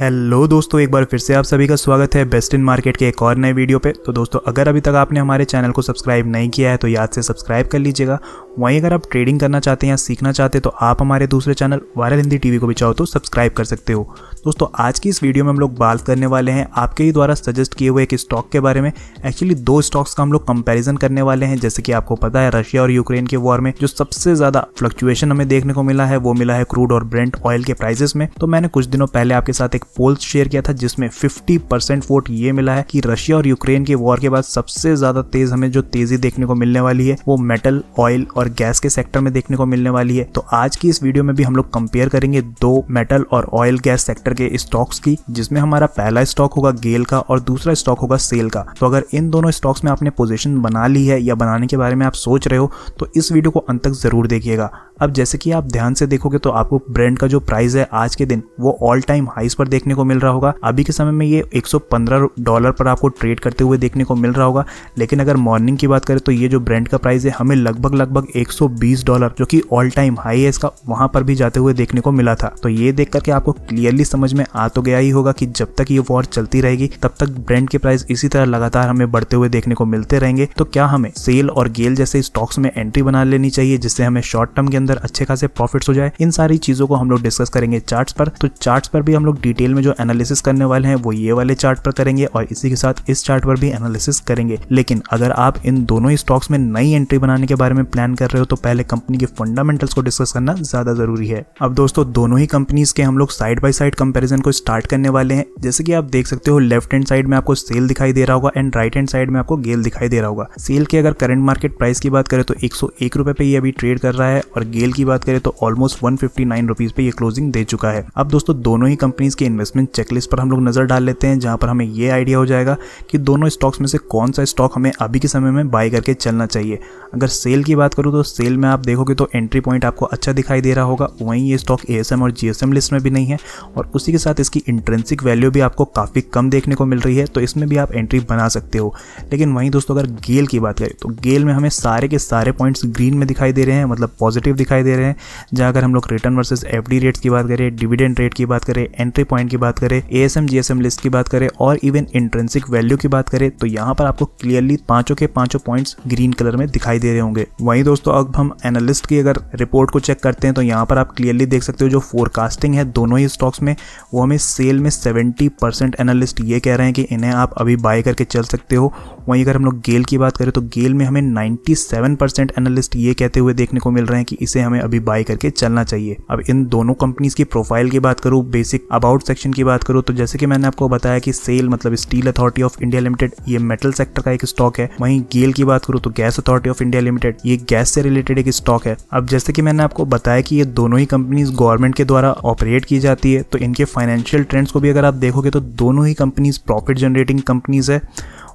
hello दोस्तों एक बार फिर से आप सभी का स्वागत है बेस्ट इन मार्केट के एक और नए वीडियो पे तो दोस्तों अगर अभी तक आपने हमारे चैनल को सब्सक्राइब नहीं किया है तो याद से सब्सक्राइब कर लीजिएगा वहीं अगर आप ट्रेडिंग करना चाहते हैं या सीखना चाहते हैं तो आप हमारे दूसरे चैनल वायरल हिंदी टीवी को भी चाहो तो सब्सक्राइब कर सकते हो दोस्तों आज की इस वीडियो में हम लोग बात करने वाले हैं आपके ही द्वारा सजेस्ट किए हुए एक स्टॉक के बारे में एक्चुअली दो स्टॉक्स का हम लोग कंपेरिजन करने वाले हैं जैसे कि आपको पता है रशिया और यूक्रेन के वॉर में जो सबसे ज्यादा फ्लक्चुएशन हमें देखने को मिला है वो मिला है क्रूड और ब्रेंट ऑयल के प्राइसेस में तो मैंने कुछ दिनों पहले आपके साथ एक पोल शेयर किया था जिसमें फिफ्टी परसेंट वोट ये मिला है कि रशिया और यूक्रेन के वॉर के बाद सबसे ज्यादा तेज हमें जो तेजी देखने को मिलने वाली है वो मेटल ऑयल और गैस के सेक्टर में देखने को मिलने वाली है तो आज की इस वीडियो में भी हम लोग कंपेयर करेंगे दो मेटल और ऑयल गैस सेक्टर करके स्टॉक्स की जिसमें हमारा पहला स्टॉक होगा गेल का और दूसरा स्टॉक होगा सेल का तो अगर इन दोनों स्टॉक्स में आपने पोजिशन बना ली है या बनाने के बारे में आप सोच रहे हो तो इस वीडियो को अंत तक जरूर देखिएगा अब जैसे कि आप ध्यान से देखोगे तो आपको ब्रांड का जो प्राइस है आज के दिन वो ऑल टाइम हाइस पर देखने को मिल रहा होगा अभी के समय में ये 115 डॉलर पर आपको ट्रेड करते हुए देखने को मिल रहा होगा लेकिन अगर मॉर्निंग की बात करें तो ये जो ब्रांड का प्राइस है हमें लगभग लगभग एक डॉलर जो की ऑल टाइम हाई है इसका वहां पर भी जाते हुए देखने को मिला था तो ये देख करके आपको क्लियरली समझ में आ तो गया ही होगा कि जब तक ये वॉर चलती रहेगी तब तक ब्रांड के प्राइस इसी तरह लगातार हमें बढ़ते हुए देखने को मिलते रहेंगे तो क्या हमें सेल और गेल जैसे स्टॉक्स में एंट्री बना लेनी चाहिए जिससे हमें शॉर्ट टर्म के अंदर अच्छे खासे प्रॉफिट हो जाए इन सारी चीज़ों को हम लोग डिस्कस करेंगे चार्ट पर तो चार्ट पर भी हम लोग डिटेल में जो एनालिसिस करने वाले हैं वो ये वाले चार्ट पर करेंगे और इसी के साथ इस चार्ट पर भी एनालिसिस करेंगे लेकिन अगर आप इन दोनों ही स्टॉक्स में नई एंट्री बनाने के बारे में प्लान कर रहे हो तो पहले कंपनी के फंडामेंटल्स को डिस्कस करना ज्यादा जरूरी है अब दोस्तों दोनों ही कंपनीज के हम लोग साइड बाय साइड कंपैरिजन को स्टार्ट करने वाले हैं जैसे कि आप देख सकते हो लेफ्ट हैंड साइड में आपको सेल दिखाई दे रहा होगा एंड राइट हैंड साइड में आपको गेल दिखाई दे रहा होगा सेल के अगर करंट मार्केट प्राइस की बात करें तो एक सौ पे ये अभी ट्रेड कर रहा है और गेल की बात करें तो almost one fifty nine rupees पे ये क्लोजिंग दे चुका है अब दोस्तों दोनों ही कंपनीज के इन्वेस्टमेंट चेकलिस्ट पर हम लोग नजर डाल लेते हैं जहां पर हमें ये आइडिया हो जाएगा कि दोनों स्टॉक्स में से कौन सा स्टॉक हमें अभी के समय में बाय करके चलना चाहिए अगर सेल की बात करूँ तो सेल में आप देखोगे तो एंट्री पॉइंट आपको अच्छा दिखाई दे रहा होगा वहीं ये स्टॉक ए और जी लिस्ट में भी नहीं है और उसी के साथ इसकी इंट्रेंसिक वैल्यू भी आपको काफ़ी कम देखने को मिल रही है तो इसमें भी आप एंट्री बना सकते हो लेकिन वहीं दोस्तों अगर गेल की बात करें तो गेल में हमें सारे के सारे पॉइंट्स ग्रीन में दिखाई दे रहे हैं मतलब पॉजिटिव दिखाई दे रहे हैं जहां अगर हम लोग रिटर्न वर्सेज एफ रेट्स की बात करें डिविडेंड रेट की बात करें एंट्री पॉइंट की बात करें ए जीएसएम लिस्ट की बात करें और इवन इंट्रेंसिक वैल्यू की बात करें तो यहाँ पर आपको क्लियरली पांचों के पांचों पॉइंट्स ग्रीन कलर में दिखाई दे रहे होंगे वहीं दोस्तों अब हम एनालिस्ट की अगर रिपोर्ट को चेक करते हैं तो यहाँ पर आप क्लियरली देख सकते हो जो फोरकास्टिंग है दोनों ही स्टॉक्स में वो हमें सेल में सेवेंटी परसेंट एनालिस्ट ये कह रहे हैं कि इन्हें आप अभी बाय करके चल सकते हो वहीं अगर हम लोग गेल की बात करें तो गेल में हमें 97 परसेंट एनालिस्ट ये कहते हुए देखने को मिल रहे हैं कि इस जिसे हमें अभी बाय करके चलना चाहिए अब इन दोनों कंपनीज की प्रोफाइल की बात करूँ बेसिक अबाउट सेक्शन की बात करूँ तो जैसे कि मैंने आपको बताया कि सेल मतलब steel authority of India limited ये मेटल सेक्टर का एक स्टॉक है वहीं गेल की बात करूँ तो gas authority of India limited ये गैस से रिलेटेड एक स्टॉक है अब जैसे कि मैंने आपको बताया कि ये दोनों ही कंपनीज गवर्नमेंट के द्वारा ऑपरेट की जाती है तो इनके फाइनेंशियल ट्रेंड्स को भी अगर आप देखोगे तो दोनों ही कंपनीज प्रॉफिट जनरेटिंग कंपनीज है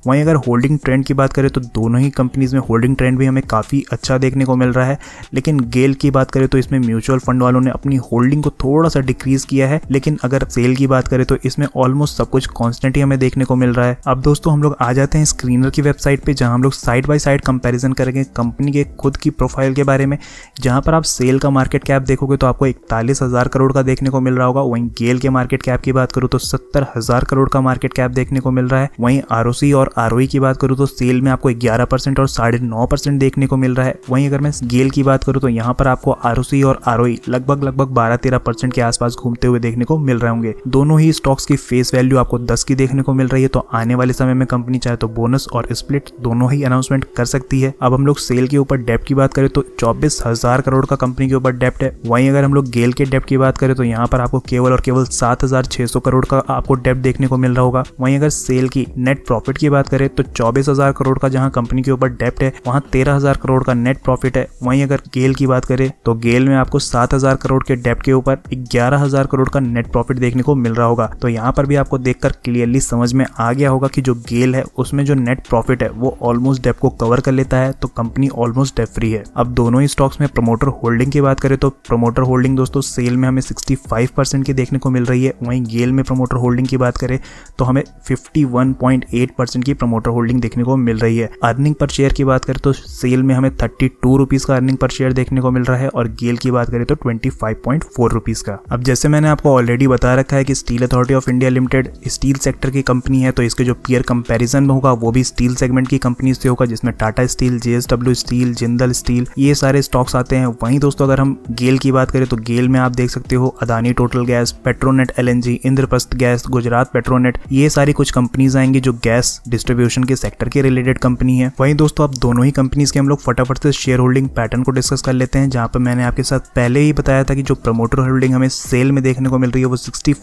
वहीं अगर होल्डिंग ट्रेंड की बात करें तो दोनों ही कंपनीज़ में होल्डिंग ट्रेंड भी हमें काफ़ी अच्छा देखने को मिल रहा है लेकिन गेल की बात करें तो इसमें म्यूचुअल फंड वालों ने अपनी होल्डिंग को थोड़ा सा डिक्रीज किया है लेकिन अगर सेल की बात करें तो इसमें ऑलमोस्ट सब कुछ कॉन्स्टेंट ही हमें देखने को मिल रहा है अब दोस्तों हम लोग आ जाते हैं स्क्रीनर की वेबसाइट पर जहाँ हम लोग साइड बाई साइड कंपेरिजन करेंगे कंपनी के खुद की प्रोफाइल के बारे में जहाँ पर आप सेल का मार्केट कैप देखोगे तो आपको इकतालीस हज़ार करोड़ का देखने को मिल रहा होगा वहीं गेल के मार्केट कैप की बात करूँ तो सत्तर हज़ार करोड़ का मार्केट कैप देखने को मिल रहा है वहीं आर और और आर की बात करूँ तो सेल में आपको ग्यारह परसेंट और साढ़े नौ परसेंट देखने को मिल रहा है वहीं अगर मैं गेल की बात करूँ तो यहाँ पर आपको आर और आर लगभग लगभग बारह तेरह परसेंट के आसपास घूमते हुए देखने को मिल रहे होंगे दोनों ही स्टॉक्स की फेस वैल्यू आपको 10 की देखने को मिल रही है तो आने वाले समय में कंपनी चाहे तो बोनस और स्प्लिट दोनों ही अनाउंसमेंट कर सकती है अब हम लोग सेल के ऊपर डेप्ट की बात करें तो चौबीस हजार करोड़ का कंपनी के ऊपर डेप्ट है वहीं अगर हम लोग गेल के डेप्ट की बात करें तो यहाँ पर आपको केवल और केवल सात हजार छह सौ करोड़ का आपको डेप्ट देखने को मिल रहा होगा वहीं अगर सेल की नेट प्रॉफिट की बात बात करें तो चौबीस हजार करोड़ का जहां कंपनी के ऊपर डेप्ट है वहां तेरह हजार करोड़ का नेट प्रॉफिट है वहीं अगर गेल की बात करें तो गेल में आपको सात हजार करोड़ के डेप्ट के ऊपर ग्यारह हजार करोड़ का नेट प्रॉफिट देखने को मिल रहा होगा तो यहाँ पर भी आपको देखकर क्लियरली समझ में आ गया होगा कि जो गेल है उसमें जो नेट प्रॉफिट है वो ऑलमोस्ट डेप को कवर कर लेता है तो कंपनी ऑलमोस्ट डेप फ्री है अब दोनों ही स्टॉक्स में प्रमोटर होल्डिंग की बात करें तो प्रमोटर होल्डिंग दोस्तों सेल में हमें 65 परसेंट की देखने को मिल रही है वहीं गेल में प्रमोटर होल्डिंग की बात करें तो हमें 51.8 परसेंट की प्रमोटर होल्डिंग देखने को मिल रही है अर्निंग पर शेयर की बात करें तो सेल में हमें थर्टी टू रुपीज का अर्निंग पर शेयर देखने को मिल रहा है और गेल की बात करें तो twenty five point four rupees का अब जैसे मैंने आपको ऑलरेडी बता रखा है कि steel authority of India limited steel sector की कंपनी है तो इसके जो पियर कंपेरिजन होगा वो भी स्टील सेगमेंट की कंपनी से होगा जिसमें Tata steel JSW steel Jindal steel ये सारे स्टॉक्स आते हैं वहीं दोस्तों अगर हम गेल की बात करें तो गेल में आप देख सकते हो Adani total gas Petronet LNG Indraprastha gas Gujarat Petronet ये सारी कुछ कंपनीज आएंगी जो गैस डिस्ट्रीब्यूशन के सेक्टर के रिलेटेड कंपनी है वहीं दोस्तों आप दोनों ही कंपनीज के हम लोग फटाफट से शेयर होल्डिंग पैटर्न को डिस्कस कर लेते हैं जहां पर मैंने आपके साथ पहले ही बताया था कि जो प्रमोटर होल्डिंग हमें सेल में देखने को मिल रही है वो सिक्सटी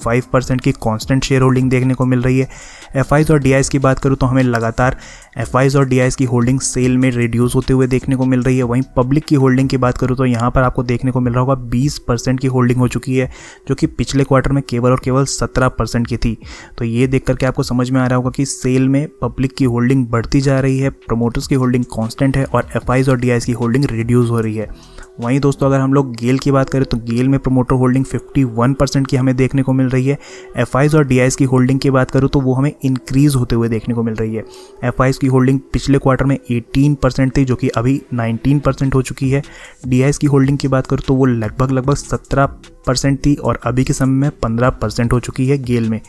की कॉन्स्टेंट शेयर होल्डिंग देखने को मिल रही है एफ और डी की बात करूँ तो हमें लगातार एफ और डी की होल्डिंग सेल में रिड्यूस होते हुए देखने को मिल रही है वहीं पब्लिक की होल्डिंग की बात करूँ तो यहाँ पर आपको देखने को मिल रहा होगा बीस की होल्डिंग हो चुकी है जो कि पिछले क्वार्टर में केवल और केवल सत्रह की थी तो ये देख करके आपको समझ में आ रहा होगा कि सेल में पब्लिक की होल्डिंग बढ़ती जा रही है प्रमोटर्स की होल्डिंग कांस्टेंट है और एफ और डी की होल्डिंग रिड्यूस हो रही है वहीं दोस्तों अगर हम लोग गेल की बात करें तो गेल में प्रोमोटर होल्डिंग 51 परसेंट की हमें देखने को मिल रही है एफ और डी की होल्डिंग की बात करूँ तो वो हमें इंक्रीज होते हुए देखने को मिल रही है एफ की होल्डिंग पिछले क्वार्टर में 18 परसेंट थी जो कि अभी 19 परसेंट हो चुकी है डी की होल्डिंग की बात करूँ तो वो लगभग लगभग सत्रह परसेंट थी और अभी के समय में पंद्रह परसेंट हो चुकी है गेल में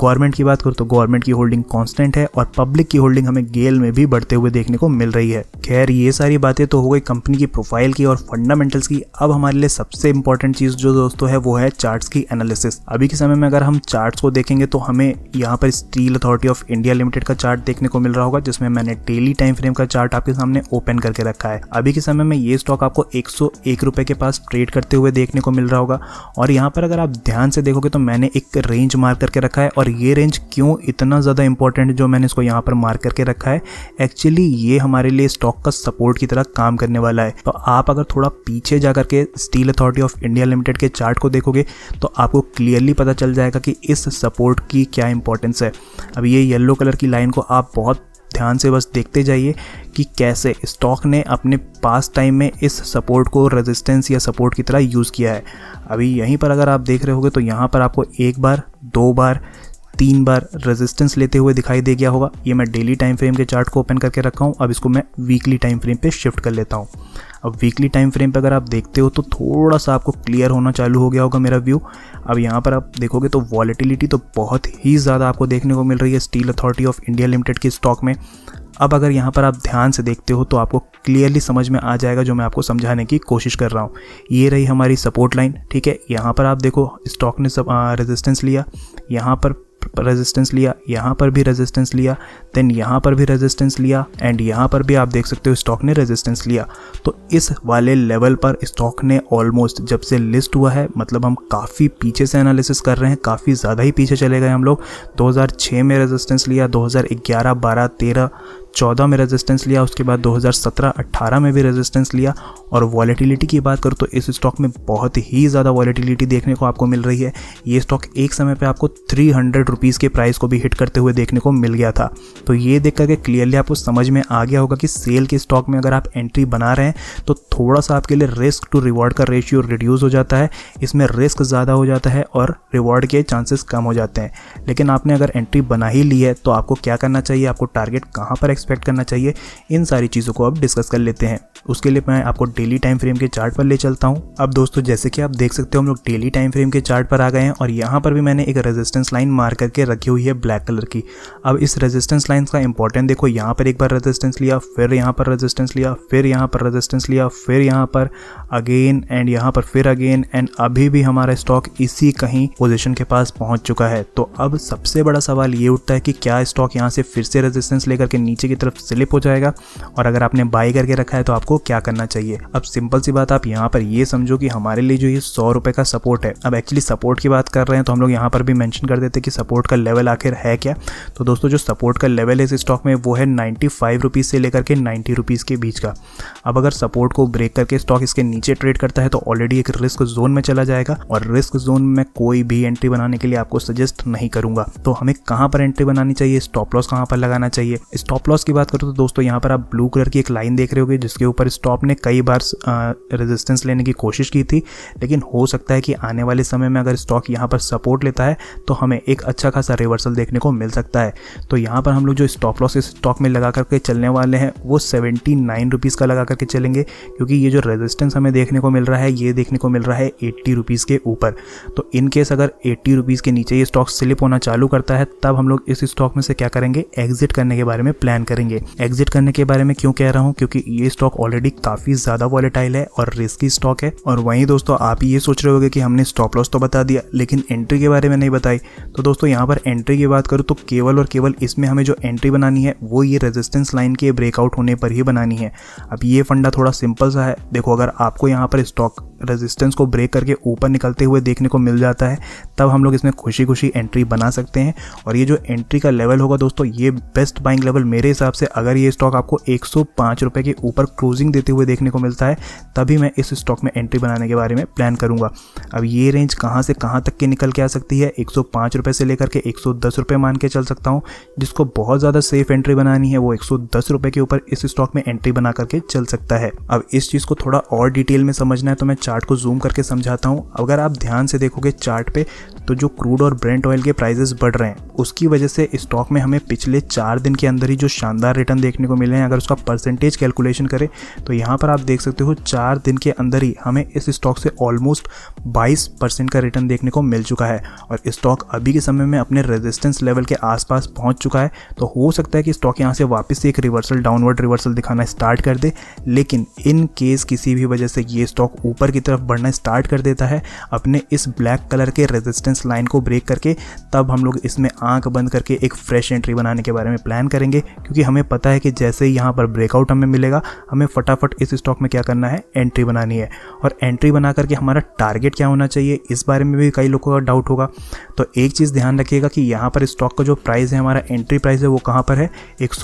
गवर्नमेंट की बात करो तो गवर्नमेंट की होल्डिंग कॉन्स्टेंट है और पब्लिक की होल्डिंग हमें गेल में भी बढ़ते हुए देखने को मिल रही है खैर ये सारी बातें तो हो गई कंपनी की प्रोफाइल की और फंडामेंटल्स की अब हमारे लिए सबसे इंपॉर्टेंट चीज़ जो दोस्तों है वो है चार्ट्स की एनालिसिस अभी के समय में अगर हम चार्ट्स को देखेंगे तो हमें यहाँ पर steel authority of India limited का चार्ट देखने को मिल रहा होगा जिसमें मैंने डेली टाइम फ्रेम का चार्ट आपके सामने ओपन करके रखा है अभी के समय में ये स्टॉक आपको एक सौ के पास ट्रेड करते हुए देखने को मिल रहा होगा और यहाँ पर अगर आप ध्यान से देखोगे तो मैंने एक रेंज मार्क करके रखा है और ये रेंज क्यों इतना ज़्यादा इंपॉर्टेंट जो मैंने इसको यहाँ पर मार्क करके रखा है एक्चुअली ये हमारे लिए स्टॉक का सपोर्ट की तरह काम करने वाला है तो आप अगर थोड़ा पीछे जा करके steel authority of India limited के चार्ट को देखोगे तो आपको क्लियरली पता चल जाएगा कि इस सपोर्ट की क्या इंपॉर्टेंस है अब ये येल्लो कलर की लाइन को आप बहुत ध्यान से बस देखते जाइए कि कैसे स्टॉक ने अपने पास टाइम में इस सपोर्ट को रेजिस्टेंस या सपोर्ट की तरह यूज़ किया है अभी यहीं पर अगर आप देख रहे होगे तो यहाँ पर आपको एक बार दो बार तीन बार रेजिस्टेंस लेते हुए दिखाई दे गया होगा ये मैं डेली टाइम फ्रेम के चार्ट को ओपन करके रखा हूँ अब इसको मैं वीकली टाइम फ्रेम पे शिफ्ट कर लेता हूँ अब वीकली टाइम फ्रेम पर अगर आप देखते हो तो थोड़ा सा आपको क्लियर होना चालू हो गया होगा मेरा व्यू अब यहाँ पर आप देखोगे तो वॉलीटिलिटी तो बहुत ही ज़्यादा आपको देखने को मिल रही है steel authority of India limited के स्टॉक में अब अगर यहाँ पर आप ध्यान से देखते हो तो आपको क्लियरली समझ में आ जाएगा जो मैं आपको समझाने की कोशिश कर रहा हूँ ये रही हमारी सपोर्ट लाइन ठीक है यहाँ पर आप देखो स्टॉक ने सब रेजिस्टेंस लिया यहाँ पर रेजिस्टेंस लिया यहाँ पर भी रेजिस्टेंस लिया देन यहाँ पर भी रेजिस्टेंस लिया एंड यहाँ पर भी आप देख सकते हो स्टॉक ने रेजिस्टेंस लिया तो इस वाले लेवल पर स्टॉक ने ऑलमोस्ट जब से लिस्ट हुआ है मतलब हम काफ़ी पीछे से एनालिसिस कर रहे हैं काफ़ी ज़्यादा ही पीछे चले गए हम लोग दो में रेजिस्टेंस लिया दो हज़ार 13 चौदह में रेजिस्टेंस लिया उसके बाद 2017-18 में भी रेजिस्टेंस लिया और वॉलेटिलिटी की बात करूँ तो इस स्टॉक में बहुत ही ज़्यादा वॉलेटिलिटी देखने को आपको मिल रही है ये स्टॉक एक समय पे आपको थ्री हंड्रेड रुपीज़ के प्राइस को भी हिट करते हुए देखने को मिल गया था तो ये देख करके क्लियरली आपको समझ में आ गया होगा कि सेल के स्टॉक में अगर आप एंट्री बना रहे हैं तो थोड़ा सा आपके लिए रिस्क टू रिवॉर्ड का रेशियो रिड्यूस हो जाता है इसमें रिस्क ज़्यादा हो जाता है और रिवॉर्ड के चांसेस कम हो जाते हैं लेकिन आपने अगर एंट्री बना ही ली है तो आपको क्या करना चाहिए आपको टारगेट कहाँ पर एक्सपेक्ट करना चाहिए इन सारी चीज़ों को आप डिस्कस कर लेते हैं उसके लिए मैं आपको डेली टाइम फ्रेम के चार्ट पर ले चलता हूँ अब दोस्तों जैसे कि आप देख सकते हो हम लोग डेली टाइम फ्रेम के चार्ट पर आ गए हैं और यहाँ पर भी मैंने एक रेजिस्टेंस लाइन मार करके रखी हुई है ब्लैक कलर की अब इस रेजिस्टेंस लाइन साइंस का इंपॉर्टेंट देखो यहाँ पर एक बार रेजिस्टेंस लिया फिर यहाँ पर रेजिस्टेंस लिया फिर यहाँ पर रेजिस्टेंस लिया फिर यहाँ पर अगेन एंड यहाँ पर फिर अगेन एंड अभी भी हमारा स्टॉक इसी कहीं पोजिशन के पास पहुँच चुका है तो अब सबसे बड़ा सवाल ये उठता है कि क्या स्टॉक यहाँ से फिर से रेजिस्टेंस लेकर के नीचे की तरफ स्लिप हो जाएगा और अगर आपने बाई करके रखा है तो आपको क्या करना चाहिए अब सिंपल सी बात आप यहाँ पर ये समझो कि हमारे लिए जो ये सौ रुपये का सपोर्ट है अब एक्चुअली सपोर्ट की बात कर रहे हैं तो हम लोग यहाँ पर भी मैंशन कर देते कि सपोर्ट का लेवल आखिर है क्या तो दोस्तों जो सपोर्ट का लेवल लेवल है इस स्टॉक में वो है नाइन्टी फाइव रुपीज़ से लेकर के नाइन्टी रुपीज़ के बीच का अब अगर सपोर्ट को ब्रेक करके स्टॉक इसके नीचे ट्रेड करता है तो ऑलरेडी एक रिस्क जोन में चला जाएगा और रिस्क जोन में कोई भी एंट्री बनाने के लिए आपको सजेस्ट नहीं करूंगा तो हमें कहाँ पर एंट्री बनानी चाहिए स्टॉप लॉस कहाँ पर लगाना चाहिए स्टॉप लॉस की बात करो तो दोस्तों यहाँ पर आप ब्लू कलर की एक लाइन देख रहे हो जिसके ऊपर स्टॉप ने कई बार रेजिस्टेंस लेने की कोशिश की थी लेकिन हो सकता है कि आने वाले समय में अगर स्टॉक यहाँ पर सपोर्ट लेता है तो हमें एक अच्छा खासा रिवर्सल देखने को मिल सकता है तो यहाँ पर हम लोग जो स्टॉप लॉस इस स्टॉक में लगा करके चलने वाले हैं वो सेवेंटी नाइन रुपीज़ का लगा करके चलेंगे क्योंकि ये जो रेजिस्टेंस हमें देखने को मिल रहा है ये देखने को मिल रहा है एट्टी रुपीज़ के ऊपर तो इन केस अगर एट्टी रुपीज़ के नीचे ये स्टॉक स्लिप होना चालू करता है तब हम लोग इस स्टॉक में से क्या करेंगे एग्जिट करने के बारे में प्लान करेंगे एग्जिट करने के बारे में क्यों कह रहा हूँ क्योंकि ये स्टॉक ऑलरेडी काफ़ी ज़्यादा वॉलेटाइल है और रिस्की स्टॉक है और वहीं दोस्तों आप ये सोच रहे होगे कि हमने स्टॉप लॉस तो बता दिया लेकिन एंट्री के बारे में नहीं बताई तो दोस्तों यहाँ पर एंट्री की बात करूँ तो केवल और केवल इसमें हमें जो एंट्री बनानी है वो ये रेजिस्टेंस लाइन के ब्रेकआउट होने पर ही बनानी है अब ये फंडा थोड़ा सिंपल सा है देखो अगर आपको यहाँ पर स्टॉक रेजिस्टेंस को ब्रेक करके ऊपर निकलते हुए देखने को मिल जाता है तब हम लोग इसमें खुशी खुशी एंट्री बना सकते हैं और ये जो एंट्री का लेवल होगा दोस्तों ये बेस्ट बाइंग लेवल मेरे हिसाब से अगर ये स्टॉक आपको एक रुपए के ऊपर क्लोजिंग देते हुए देखने को मिलता है तभी मैं इस स्टॉक में एंट्री बनाने के बारे में प्लान करूंगा अब ये रेंज कहाँ से कहाँ तक की निकल के आ सकती है एक रुपए से लेकर के एक मान के चल सकता हूँ जिसको बहुत बहुत ज़्यादा सेफ एंट्री बनानी है वो एक सौ के ऊपर इस स्टॉक में एंट्री बना करके चल सकता है अब इस चीज़ को थोड़ा और डिटेल में समझना है तो मैं चार्ट को जूम करके समझाता हूँ अगर आप ध्यान से देखोगे चार्ट पे तो जो क्रूड और ब्रेंट ऑयल के प्राइजेस बढ़ रहे हैं उसकी वजह से स्टॉक में हमें पिछले चार दिन के अंदर ही जो शानदार रिटर्न देखने को मिले हैं अगर उसका परसेंटेज कैलकुलेशन करें तो यहाँ पर आप देख सकते हो चार दिन के अंदर ही हमें इस स्टॉक से ऑलमोस्ट 22 परसेंट का रिटर्न देखने को मिल चुका है और स्टॉक अभी के समय में अपने रेजिस्टेंस लेवल के आसपास पहुंच चुका है तो हो सकता है कि स्टॉक यहाँ से वापस एक रिवर्सल डाउनवर्ड रिवर्सल दिखाना स्टार्ट कर दे लेकिन इन केस किसी भी वजह से ये स्टॉक ऊपर की तरफ बढ़ना स्टार्ट कर देता है अपने इस ब्लैक कलर के रेजिस्टेंस रेजिस्टेंस लाइन को ब्रेक करके तब हम लोग इसमें आंख बंद करके एक फ्रेश एंट्री बनाने के बारे में प्लान करेंगे क्योंकि हमें पता है कि जैसे ही यहाँ पर ब्रेकआउट हमें मिलेगा हमें फटाफट इस स्टॉक में क्या करना है एंट्री बनानी है और एंट्री बना करके हमारा टारगेट क्या होना चाहिए इस बारे में भी कई लोगों का डाउट होगा तो एक चीज़ ध्यान रखिएगा कि यहाँ पर स्टॉक का जो प्राइस है हमारा एंट्री प्राइस है वो कहाँ पर है एक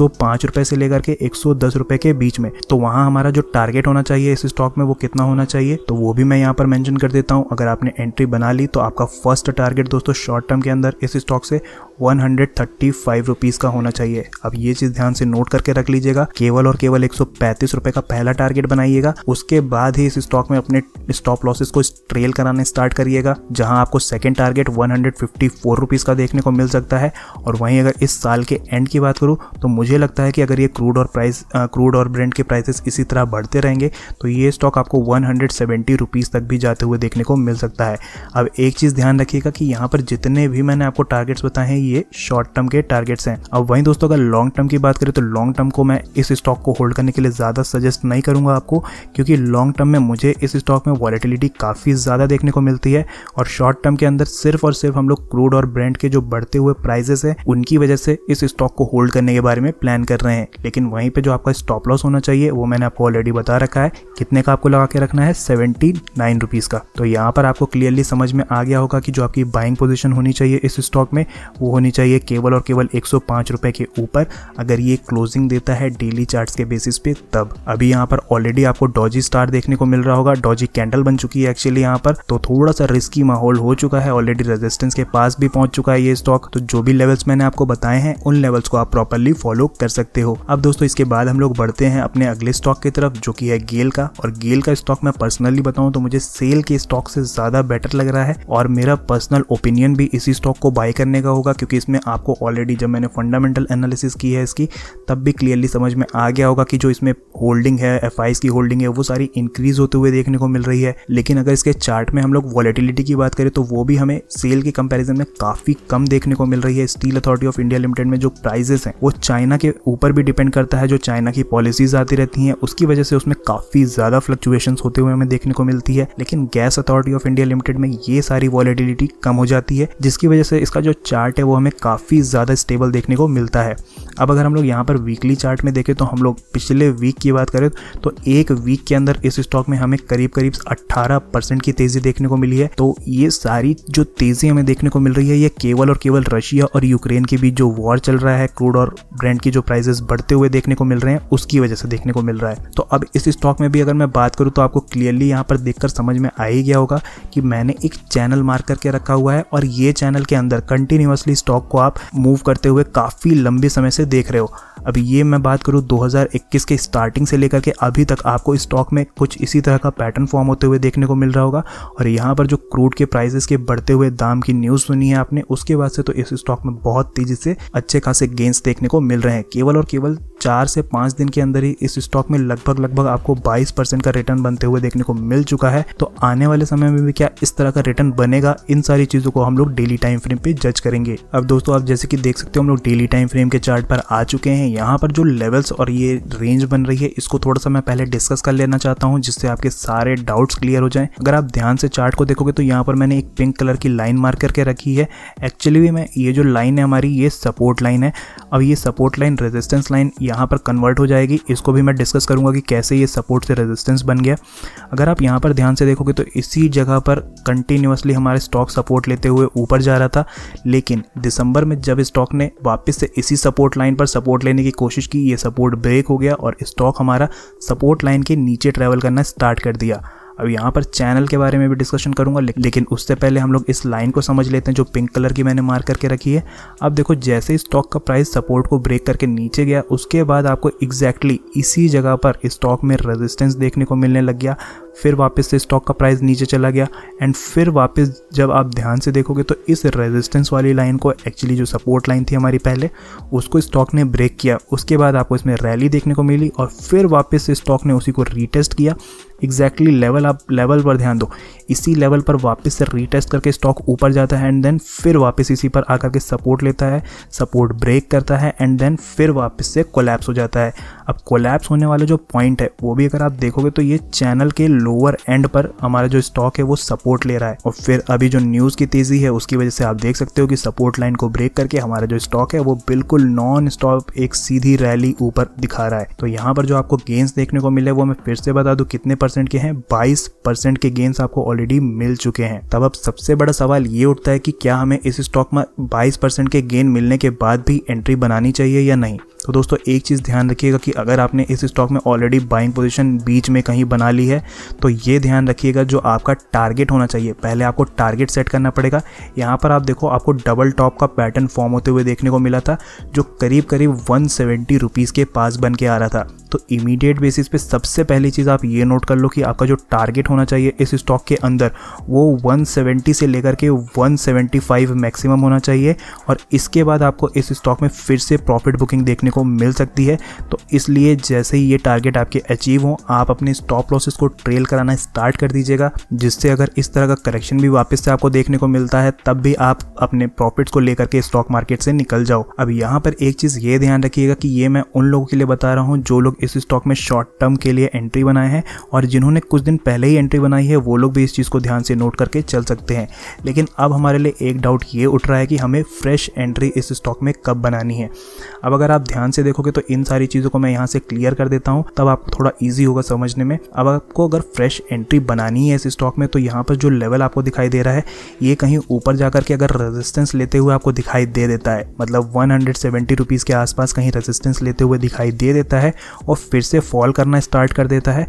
रुपए से लेकर के एक रुपए के बीच में तो वहाँ हमारा जो टारगेट होना चाहिए इस स्टॉक में वो कितना होना चाहिए तो वो भी मैं यहाँ पर मैंशन कर देता हूँ अगर आपने एंट्री बना ली तो आपका फर्स्ट टारगेट दोस्तों शॉर्ट टर्म के अंदर इस स्टॉक से one hundred thirty five rupees का होना चाहिए अब ये चीज़ ध्यान से नोट करके रख लीजिएगा केवल और केवल एक सौ पैंतीस रुपए का पहला टारगेट बनाइएगा उसके बाद ही इस स्टॉक में अपने स्टॉप लॉसेस को ट्रेल कराने स्टार्ट करिएगा जहां आपको second target one hundred fifty four rupees का देखने को मिल सकता है और वहीं अगर इस साल के एंड की बात करूँ तो मुझे लगता है कि अगर ये क्रूड और प्राइस क्रूड और ब्रेंड के प्राइसेस इसी तरह बढ़ते रहेंगे तो ये स्टॉक आपको वन हंड्रेड सेवेंटी रुपीज़ तक भी जाते हुए देखने को मिल सकता है अब एक चीज़ ध्यान रखिएगा कि यहाँ पर जितने भी मैंने आपको टारगेट्स बताए हैं ये शॉर्ट टर्म के टारगेट्स हैं अब वहीं दोस्तों अगर लॉन्ग टर्म की बात करें तो लॉन्ग टर्म को मैं इस स्टॉक को होल्ड करने के लिए ज़्यादा सजेस्ट नहीं करूँगा आपको क्योंकि लॉन्ग टर्म में मुझे इस स्टॉक में वॉलेटिलिटी काफ़ी ज़्यादा देखने को मिलती है और शॉर्ट टर्म के अंदर सिर्फ और सिर्फ हम लोग क्रूड और ब्रांड के जो बढ़ते हुए प्राइजेस हैं उनकी वजह से इस स्टॉक को होल्ड करने के बारे में प्लान कर रहे हैं लेकिन वहीं पर जो आपका स्टॉप लॉस होना चाहिए वो मैंने आपको ऑलरेडी बता रखा है कितने का आपको लगा के रखना है सेवेंटी नाइन रुपीज़ का तो यहाँ पर आपको क्लियरली समझ में आ गया होगा कि जो आपकी बाइंग पोजिशन होनी चाहिए इस स्टॉक में वो होनी चाहिए केवल और केवल एक सौ के ऊपर अगर ये क्लोजिंग देता है डेली चार्ट के बेसिस पे तब अभी यहाँ पर ऑलरेडी आपको डॉजी स्टार देखने को मिल रहा होगा डॉजी कैंडल बन चुकी है एक्चुअली यहाँ पर तो थोड़ा सा रिस्की माहौल हो चुका है ऑलरेडी रेजिस्टेंस के पास भी पहुंच चुका है ये स्टॉक तो जो भी लेवल्स मैंने आपको बताए हैं उन लेवल्स को आप प्रॉपरली फॉलो कर सकते हो अब दोस्तों इसके बाद हम लोग बढ़ते हैं अपने अगले स्टॉक की तरफ जो कि है गेल का और गेल का स्टॉक मैं पर्सनली बताऊं तो मुझे सेल के स्टॉक से ज्यादा बेटर लग रहा है और मेरा पर्सनल ओपिनियन भी इसी स्टॉक को बाय करने का होगा क्योंकि इसमें आपको ऑलरेडी जब मैंने फंडामेंटल एनालिसिस की है इसकी तब भी क्लियरली समझ में आ गया होगा कि जो इसमें होल्डिंग है एफ की होल्डिंग है वो सारी इंक्रीज होते हुए देखने को मिल रही है लेकिन अगर इसके चार्ट में हम लोग वॉलेटिलिटी की बात करें तो वो भी हमें सेल के कंपेरिजन में काफ़ी कम देखने को मिल रही है steel authority of India limited में जो प्राइजेस हैं वो चाइना के ऊपर भी डिपेंड करता है जो चाइना की पॉलिसीज आती रहती हैं उसकी वजह से उसमें काफ़ी ज़्यादा फ्लक्चुएशन होते हुए हमें देखने को मिलती है लेकिन gas authority of India limited में ये सारी वॉलेटिलिटी कम हो जाती है जिसकी वजह से इसका जो चार्ट है वो वो हमें काफ़ी ज़्यादा स्टेबल देखने को मिलता है अब अगर हम लोग यहाँ पर वीकली चार्ट में देखें तो हम लोग पिछले वीक की बात करें तो एक वीक के अंदर इस स्टॉक में हमें करीब करीब 18 परसेंट की तेज़ी देखने को मिली है तो ये सारी जो तेज़ी हमें देखने को मिल रही है ये केवल और केवल रशिया और यूक्रेन के बीच जो वॉर चल रहा है क्रूड और ब्रांड की जो प्राइजेस बढ़ते हुए देखने को मिल रहे हैं उसकी वजह से देखने को मिल रहा है तो अब इस स्टॉक में भी अगर मैं बात करूँ तो आपको क्लियरली यहाँ पर देख समझ में आ ही गया होगा कि मैंने एक चैनल मार्क करके रखा हुआ है और ये चैनल के अंदर कंटिन्यूसली स्टॉक को आप मूव करते हुए काफ़ी लंबे समय से देख रहे हो अभी ये मैं बात करूँ 2021 के स्टार्टिंग से लेकर के अभी तक आपको स्टॉक में कुछ इसी तरह का पैटर्न फॉर्म होते हुए देखने को मिल रहा होगा और यहाँ पर जो क्रूड के प्राइजेस के बढ़ते हुए दाम की न्यूज़ सुनी है आपने उसके बाद से तो इस स्टॉक में बहुत तेज़ी से अच्छे खासे गेंस देखने को मिल रहे हैं केवल और केवल चार से पाँच दिन के अंदर ही इस स्टॉक में लगभग लगभग आपको 22 परसेंट का रिटर्न बनते हुए देखने को मिल चुका है तो आने वाले समय में भी क्या इस तरह का रिटर्न बनेगा इन सारी चीज़ों को हम लोग डेली टाइम फ्रेम पे जज करेंगे अब दोस्तों आप जैसे कि देख सकते हो हम लोग डेली टाइम फ्रेम के चार्ट पर आ चुके हैं यहाँ पर जो लेवल्स और ये रेंज बन रही है इसको थोड़ा सा मैं पहले डिस्कस कर लेना चाहता हूँ जिससे आपके सारे डाउट्स क्लियर हो जाएं अगर आप ध्यान से चार्ट को देखोगे तो यहाँ पर मैंने एक पिंक कलर की लाइन मार करके रखी है एक्चुअली मैं ये जो लाइन है हमारी ये सपोर्ट लाइन है अब ये सपोर्ट लाइन रेजिस्टेंस लाइन यहाँ पर कन्वर्ट हो जाएगी इसको भी मैं डिस्कस करूँगा कि कैसे ये सपोर्ट से रेजिस्टेंस बन गया अगर आप यहाँ पर ध्यान से देखोगे तो इसी जगह पर कंटिन्यूसली हमारे स्टॉक सपोर्ट लेते हुए ऊपर जा रहा था लेकिन दिसंबर में जब स्टॉक ने वापस से इसी सपोर्ट लाइन पर सपोर्ट लेने करने की कोशिश की ये सपोर्ट ब्रेक हो गया और स्टॉक हमारा सपोर्ट लाइन के नीचे ट्रैवल करना स्टार्ट कर दिया अब यहाँ पर चैनल के बारे में भी डिस्कशन करूँगा लेकिन उससे पहले हम लोग इस लाइन को समझ लेते हैं जो पिंक कलर की मैंने मार्क करके रखी है अब देखो जैसे ही स्टॉक का प्राइस सपोर्ट को ब्रेक करके नीचे गया उसके बाद आपको एग्जैक्टली exactly इसी जगह पर स्टॉक में रेजिस्टेंस देखने को मिलने लग गया फिर वापस से स्टॉक का प्राइस नीचे चला गया एंड फिर वापस जब आप ध्यान से देखोगे तो इस रेजिस्टेंस वाली लाइन को एक्चुअली जो सपोर्ट लाइन थी हमारी पहले उसको स्टॉक ने ब्रेक किया उसके बाद आपको इसमें रैली देखने को मिली और फिर वापस से स्टॉक ने उसी को रीटेस्ट किया एग्जैक्टली लेवल आप लेवल पर ध्यान दो इसी लेवल पर वापस से रीटेस्ट करके स्टॉक ऊपर जाता है एंड देन फिर वापस इसी पर आकर के सपोर्ट लेता है सपोर्ट ब्रेक करता है एंड देन फिर वापस से कोलैप्स हो जाता है अब कोलैप्स होने वाला जो पॉइंट है वो भी अगर आप देखोगे तो ये चैनल के लोअर एंड पर हमारा जो स्टॉक है वो सपोर्ट ले रहा है और फिर अभी जो न्यूज़ की तेज़ी है उसकी वजह से आप देख सकते हो कि सपोर्ट लाइन को ब्रेक करके हमारा जो स्टॉक है वो बिल्कुल नॉन स्टॉप एक सीधी रैली ऊपर दिखा रहा है तो यहाँ पर जो आपको गेंस देखने को मिले वो मैं फिर से बता दूँ कितने पर परसेंट के हैं बाईस परसेंट के गेंस आपको ऑलरेडी मिल चुके हैं तब अब सबसे बड़ा सवाल ये उठता है कि क्या हमें इस स्टॉक में बाईस परसेंट के गेन मिलने के बाद भी एंट्री बनानी चाहिए या नहीं तो दोस्तों एक चीज़ ध्यान रखिएगा कि अगर आपने इस स्टॉक में ऑलरेडी बाइंग पोजीशन बीच में कहीं बना ली है तो ये ध्यान रखिएगा जो आपका टारगेट होना चाहिए पहले आपको टारगेट सेट करना पड़ेगा यहाँ पर आप देखो आपको डबल टॉप का पैटर्न फॉर्म होते हुए देखने को मिला था जो करीब करीब वन सेवेंटी के पास बन के आ रहा था तो इमीडिएट बेसिस पे सबसे पहली चीज़ आप ये नोट कर लो कि आपका जो टारगेट होना चाहिए इस स्टॉक के अंदर वो 170 से लेकर के 175 मैक्सिमम होना चाहिए और इसके बाद आपको इस स्टॉक में फिर से प्रॉफिट बुकिंग देखने को मिल सकती है तो इसलिए जैसे ही ये टारगेट आपके अचीव हों आप अपने स्टॉप लॉसेस को ट्रेल कराना स्टार्ट कर दीजिएगा जिससे अगर इस तरह का करेक्शन भी वापस से आपको देखने को मिलता है तब भी आप अपने प्रॉफिट्स को लेकर के स्टॉक मार्केट से निकल जाओ अब यहाँ पर एक चीज़ ये ध्यान रखिएगा कि ये मैं उन लोगों के लिए बता रहा हूँ जो लोग इस स्टॉक में शॉर्ट टर्म के लिए एंट्री बनाए हैं और जिन्होंने कुछ दिन पहले ही एंट्री बनाई है वो लोग भी इस चीज़ को ध्यान से नोट करके चल सकते हैं लेकिन अब हमारे लिए एक डाउट ये उठ रहा है कि हमें फ्रेश एंट्री इस स्टॉक में कब बनानी है अब अगर आप ध्यान से देखोगे तो इन सारी चीज़ों को मैं यहाँ से क्लियर कर देता हूँ तब आपको थोड़ा ईजी होगा समझने में अब आपको अगर फ्रेश एंट्री बनानी है इस स्टॉक में तो यहाँ पर जो लेवल आपको दिखाई दे रहा है ये कहीं ऊपर जाकर के अगर रेजिस्टेंस लेते हुए आपको दिखाई दे देता है मतलब वन हंड्रेड के आसपास कहीं रेजिस्टेंस लेते हुए दिखाई दे देता है और फिर से फॉल करना स्टार्ट कर देता है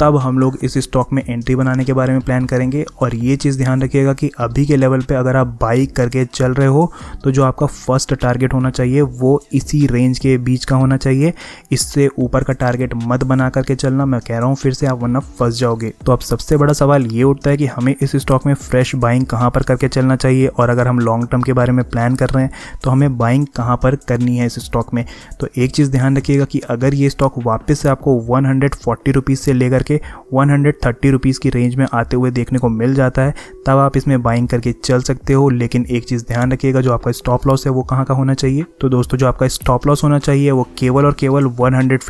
तब हम लोग इस स्टॉक में एंट्री बनाने के बारे में प्लान करेंगे और ये चीज़ ध्यान रखिएगा कि अभी के लेवल पे अगर आप बाइक करके चल रहे हो तो जो आपका फर्स्ट टारगेट होना चाहिए वो इसी रेंज के बीच का होना चाहिए इससे ऊपर का टारगेट मत बना करके चलना मैं कह रहा हूँ फिर से आप वरना फंस जाओगे तो अब सबसे बड़ा सवाल ये उठता है कि हमें इस स्टॉक में फ्रेश बाइंग कहाँ पर करके चलना चाहिए और अगर हम लॉन्ग टर्म के बारे में प्लान कर रहे हैं तो हमें बाइंग कहाँ पर करनी है इस स्टॉक में तो एक चीज़ ध्यान रखिएगा कि अगर ये स्टॉक वापस से आपको वन हंड्रेड से लेकर करके वन हंड्रेड की रेंज में आते हुए देखने को मिल जाता है तब आप इसमें बाइंग करके चल सकते हो लेकिन एक चीज़ ध्यान रखिएगा जो आपका स्टॉप लॉस है वो कहाँ का होना चाहिए तो दोस्तों जो आपका स्टॉप लॉस होना चाहिए वो केवल और केवल वन हंड्रेड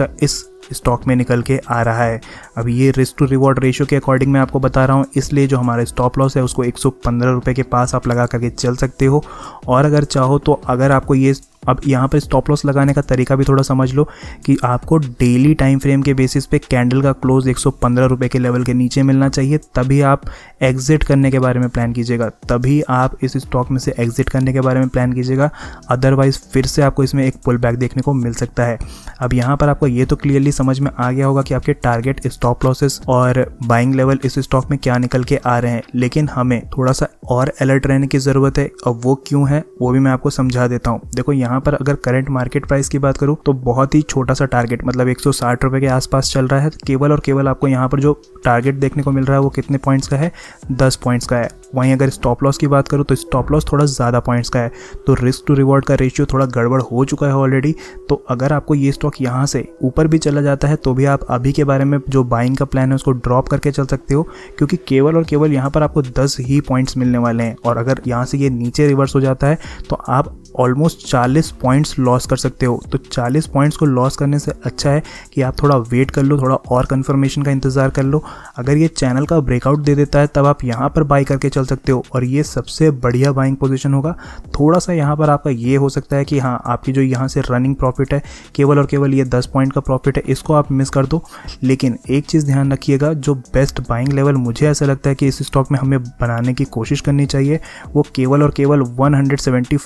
का इस स्टॉक में निकल के आ रहा है अब ये रिस्क टू रिवॉर्ड रेशियो के अकॉर्डिंग मैं आपको बता रहा हूँ इसलिए जो हमारा स्टॉप लॉस है उसको एक सौ के पास आप लगा करके चल सकते हो और अगर चाहो तो अगर आपको ये अब यहाँ पर स्टॉप लॉस लगाने का तरीका भी थोड़ा समझ लो कि आपको डेली टाइम फ्रेम के बेसिस पे कैंडल का क्लोज एक सौ के लेवल के नीचे मिलना चाहिए तभी आप एग्जिट करने के बारे में प्लान कीजिएगा तभी आप इस स्टॉक में से एग्जिट करने के बारे में प्लान कीजिएगा अदरवाइज़ फिर से आपको इसमें एक पुल बैक देखने को मिल सकता है अब यहाँ पर आपको ये तो क्लियरली समझ में आ गया होगा कि आपके टारगेट स्टॉप लॉसेस और बाइंग लेवल इस स्टॉक में क्या निकल के आ रहे हैं लेकिन हमें थोड़ा सा और अलर्ट रहने की ज़रूरत है अब वो क्यों है वो भी मैं आपको समझा देता हूँ देखो यहाँ यहाँ पर अगर करंट मार्केट प्राइस की बात करूँ तो बहुत ही छोटा सा टारगेट मतलब एक रुपए के आसपास चल रहा है केवल और केवल आपको यहाँ पर जो टारगेट देखने को मिल रहा है वो कितने पॉइंट्स का है दस पॉइंट्स का है वहीं अगर स्टॉप लॉस की बात करूँ तो स्टॉप लॉस थोड़ा ज़्यादा पॉइंट्स का है तो रिस्क टू रिवॉर्ड का रेशियो थोड़ा गड़बड़ हो चुका है ऑलरेडी तो अगर आपको ये स्टॉक यहाँ से ऊपर भी चला जाता है तो भी आप अभी के बारे में जो बाइंग का प्लान है उसको ड्रॉप करके चल सकते हो क्योंकि केवल और केवल यहाँ पर आपको दस ही पॉइंट्स मिलने वाले हैं और अगर यहाँ से ये नीचे रिवर्स हो जाता है तो आप ऑलमोस्ट चालीस पॉइंट्स लॉस कर सकते हो तो चालीस पॉइंट्स को लॉस करने से अच्छा है कि आप थोड़ा वेट कर लो थोड़ा और कन्फर्मेशन का इंतज़ार कर लो अगर ये चैनल का ब्रेकआउट दे देता है तब आप यहाँ पर बाई करके चल चल सकते हो और ये सबसे बढ़िया बाइंग पोजिशन होगा थोड़ा सा यहाँ पर आपका ये हो सकता है कि हाँ आपकी जो यहाँ से रनिंग प्रॉफिट है केवल और केवल ये दस पॉइंट का प्रॉफिट है इसको आप मिस कर दो लेकिन एक चीज़ ध्यान रखिएगा जो बेस्ट बाइंग लेवल मुझे ऐसा लगता है कि इस स्टॉक में हमें बनाने की कोशिश करनी चाहिए वो केवल और केवल वन हंड्रेड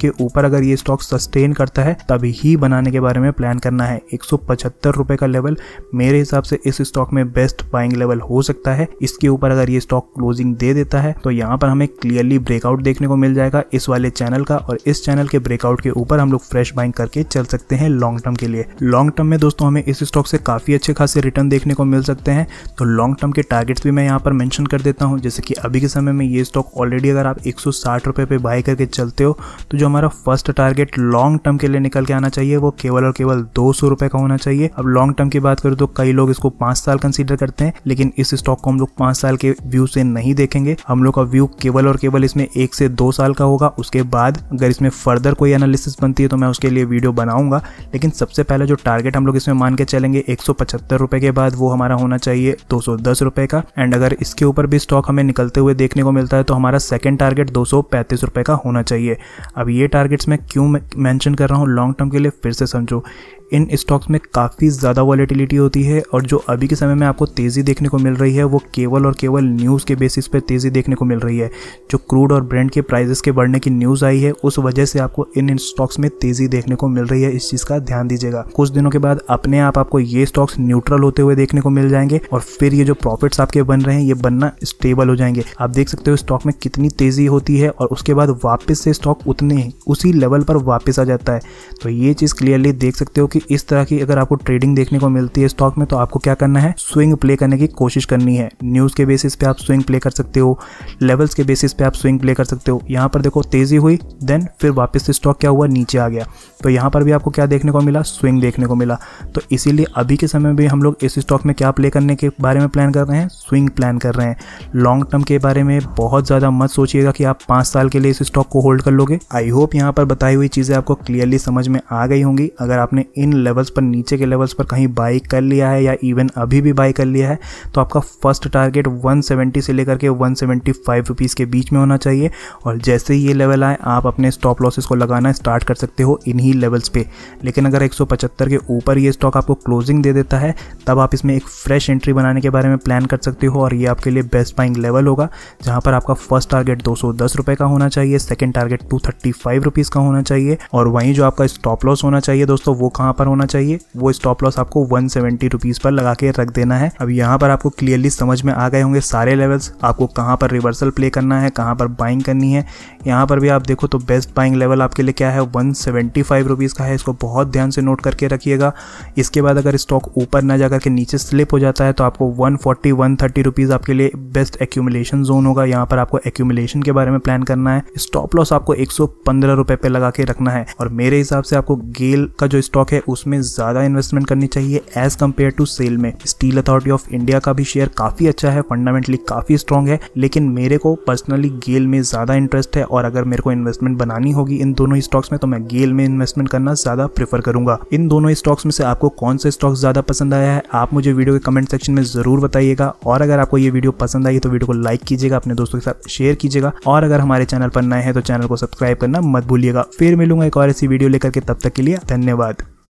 के ऊपर अगर ये स्टॉक सस्टेन करता है तभी ही बनाने के बारे में प्लान करना है एक रुपए का लेवल मेरे हिसाब से इस स्टॉक में बेस्ट बाइंग लेवल हो सकता है इसके ऊपर अगर ये स्टॉक क्लोजिंग दे देता है है तो यहाँ पर हमें क्लियरली ब्रेकआउट देखने को मिल जाएगा इस वाले चैनल का और इस चैनल के ब्रेकआउट के ऊपर हम लोग फ्रेश बाइंग करके चल सकते हैं लॉन्ग टर्म के लिए लॉन्ग टर्म में दोस्तों हमें इस स्टॉक से काफ़ी अच्छे खासे रिटर्न देखने को मिल सकते हैं तो लॉन्ग टर्म के टारगेट्स भी मैं यहाँ पर मैंशन कर देता हूँ जैसे कि अभी के समय में ये स्टॉक ऑलरेडी अगर आप एक सौ पे बाय करके चलते हो तो जो हमारा फर्स्ट टारगेट लॉन्ग टर्म के लिए निकल के आना चाहिए वो केवल और केवल दो का होना चाहिए अब लॉन्ग टर्म की बात करूँ तो कई लोग इसको पांच साल कंसिडर करते हैं लेकिन इस स्टॉक को हम लोग पांच साल के व्यू से नहीं देखेंगे हम लोग का व्यू केवल और केवल इसमें एक से दो साल का होगा उसके बाद अगर इसमें फर्दर कोई एनालिसिस बनती है तो मैं उसके लिए वीडियो बनाऊंगा लेकिन सबसे पहले जो टारगेट हम लोग इसमें मान के चलेंगे एक रुपए के बाद वो हमारा होना चाहिए दो रुपए का एंड अगर इसके ऊपर भी स्टॉक हमें निकलते हुए देखने को मिलता है तो हमारा सेकेंड टारगेट दो रुपए का होना चाहिए अब ये टारगेट्स मैं क्यों मैंशन कर रहा हूँ लॉन्ग टर्म के लिए फिर से समझो इन स्टॉक्स में काफ़ी ज़्यादा वॉलीटिलिटी होती है और जो अभी के समय में आपको तेज़ी देखने को मिल रही है वो केवल और केवल न्यूज़ के बेसिस पर तेज़ी देखने को मिल रही है जो क्रूड और ब्रांड के प्राइजेस के बढ़ने की न्यूज़ आई है उस वजह से आपको इन स्टॉक्स में तेज़ी देखने को मिल रही है इस चीज़ का ध्यान दीजिएगा कुछ दिनों के बाद अपने आप आपको ये स्टॉक्स न्यूट्रल होते हुए देखने को मिल जाएंगे और फिर ये जो प्रॉफिट्स आपके बन रहे हैं ये बनना स्टेबल हो जाएंगे आप देख सकते हो स्टॉक में कितनी तेज़ी होती है और उसके बाद वापस से स्टॉक उतने उसी लेवल पर वापस आ जाता है तो ये चीज़ क्लियरली देख सकते हो कि कि इस तरह की अगर आपको ट्रेडिंग देखने को मिलती है स्टॉक में तो आपको क्या करना है स्विंग प्ले करने की कोशिश करनी है न्यूज़ के बेसिस पे आप स्विंग प्ले कर सकते हो लेवल्स के बेसिस पे आप स्विंग प्ले कर सकते हो यहाँ पर देखो तेज़ी हुई देन फिर वापस से स्टॉक क्या हुआ नीचे आ गया तो यहाँ पर भी आपको क्या देखने को मिला स्विंग देखने को मिला तो इसीलिए अभी के समय में हम लोग इस स्टॉक में क्या प्ले करने के बारे में प्लान कर रहे हैं स्विंग प्लान कर रहे हैं लॉन्ग टर्म के बारे में बहुत ज़्यादा मत सोचिएगा कि आप पांच साल के लिए इस स्टॉक को होल्ड कर लोगे आई होप यहाँ पर बताई हुई चीज़ें आपको क्लियरली समझ में आ गई होंगी अगर आपने इन इन लेवल्स पर नीचे के लेवल्स पर कहीं बाई कर लिया है या इवन अभी भी बाई कर लिया है तो आपका फर्स्ट टारगेट 170 से लेकर के 175 सेवेंटी के बीच में होना चाहिए और जैसे ही ये लेवल आए आप अपने स्टॉप लॉसेस को लगाना स्टार्ट कर सकते हो इन्हीं लेवल्स पे लेकिन अगर एक के ऊपर ये स्टॉक आपको क्लोजिंग दे देता है तब आप इसमें एक फ्रेश एंट्री बनाने के बारे में प्लान कर सकते हो और ये आपके लिए बेस्ट बाइंग लेवल होगा जहाँ पर आपका फर्स्ट टारगेट दो रुपए का होना चाहिए सेकेंड टारगेट टू थर्टी का होना चाहिए और वहीं जो आपका स्टॉप लॉस होना चाहिए दोस्तों वो कहाँ पर होना चाहिए वो स्टॉप लॉस आपको वन सेवेंटी पर लगा के रख देना है अब यहाँ पर आपको क्लियरली समझ में आ गए होंगे सारे लेवल्स आपको कहाँ पर रिवर्सल प्ले करना है कहाँ पर बाइंग करनी है यहाँ पर भी आप देखो तो बेस्ट बाइंग लेवल आपके लिए क्या है वन सेवेंटी का है इसको बहुत ध्यान से नोट करके रखिएगा इसके बाद अगर स्टॉक ऊपर ना जाकर के नीचे स्लिप हो जाता है तो आपको वन फोर्टी वन आपके लिए बेस्ट एक्यूमुलेशन जोन होगा यहाँ पर आपको एक्यूमुलेशन के बारे में प्लान करना है स्टॉप लॉस आपको एक सौ पे लगा के रखना है और मेरे हिसाब से आपको गेल का जो स्टॉक है उसमें ज़्यादा इन्वेस्टमेंट करनी चाहिए एज कम्पेयर टू सेल में स्टील अथॉरिटी ऑफ इंडिया का भी शेयर काफ़ी अच्छा है फंडामेंटली काफ़ी स्ट्रॉन्ग है लेकिन मेरे को पर्सनली गेल में ज़्यादा इंटरेस्ट है और अगर मेरे को इन्वेस्टमेंट बनानी होगी इन दोनों ही स्टॉक्स में तो मैं गेल में इन्वेस्टमेंट करना ज़्यादा प्रेफर करूंगा इन दोनों स्टॉक्स में से आपको कौन से स्टॉक ज़्यादा पसंद आया है आप मुझे वीडियो के कमेंट सेक्शन में ज़रूर बताइएगा और अगर आपको ये वीडियो पसंद आई तो वीडियो को लाइक कीजिएगा अपने दोस्तों के साथ शेयर कीजिएगा और अगर हमारे चैनल पर नए हैं तो चैनल को सब्सक्राइब करना मत भूलिएगा फिर मिलूंगा एक और ऐसी वीडियो लेकर के तब तक के लिए धन्यवाद